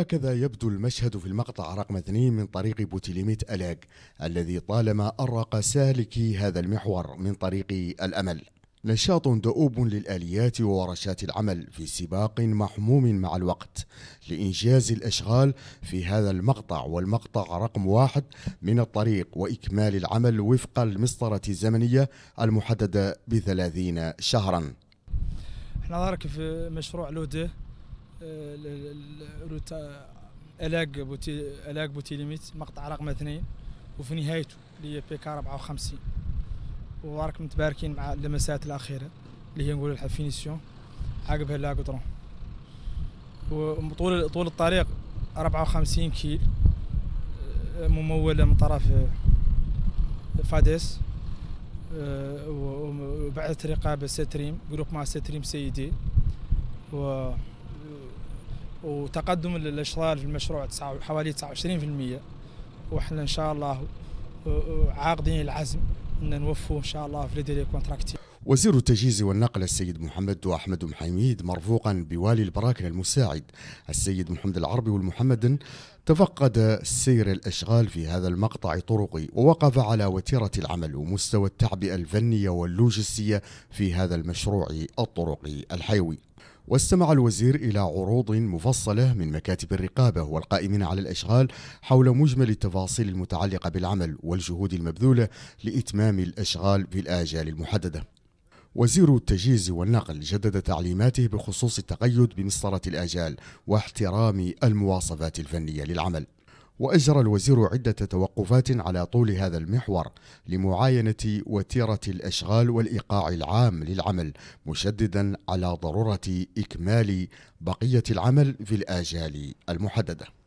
هكذا يبدو المشهد في المقطع رقم 2 من طريق بوتيليميت ألاك الذي طالما أرق سالكي هذا المحور من طريق الأمل نشاط دؤوب للآليات وورشات العمل في سباق محموم مع الوقت لإنجاز الأشغال في هذا المقطع والمقطع رقم واحد من الطريق وإكمال العمل وفق المسطرة الزمنية المحددة بثلاثين شهرا احنا نشارك في مشروع لوده روتا الاك بوتي الاك بوتي ليميت مقطع رقم اثنين وفي نهايته اللي هي بيك 54 وراك متباركين مع اللمسات الاخيره اللي هي نقولوا الفينيسيون عقبها لا قطرون وطول طول الطريق 54 كيل ممولة من طرف فاديس وبعثت رقابة ستريم جروب مع ستريم سيدي و وتقدم الاشرار في المشروع حوالي 29% واحنا ان شاء الله آه، آه، عاقدين العزم ان نوفوا ان شاء الله في لي كونتراكتي وزير التجهيز والنقل السيد محمد وأحمد محيميد مرفوقا بوالي البراكن المساعد السيد محمد العربي والمحمد تفقد سير الأشغال في هذا المقطع الطرقي ووقف على وتيرة العمل ومستوى التعبئة الفنية واللوجستية في هذا المشروع الطرقي الحيوي واستمع الوزير إلى عروض مفصلة من مكاتب الرقابة والقائمين على الأشغال حول مجمل التفاصيل المتعلقة بالعمل والجهود المبذولة لإتمام الأشغال في الآجال المحددة وزير التجهيز والنقل جدد تعليماته بخصوص التقيد بمسطرة الآجال واحترام المواصفات الفنية للعمل وأجرى الوزير عدة توقفات على طول هذا المحور لمعاينة وتيرة الأشغال والإيقاع العام للعمل مشددا على ضرورة إكمال بقية العمل في الآجال المحددة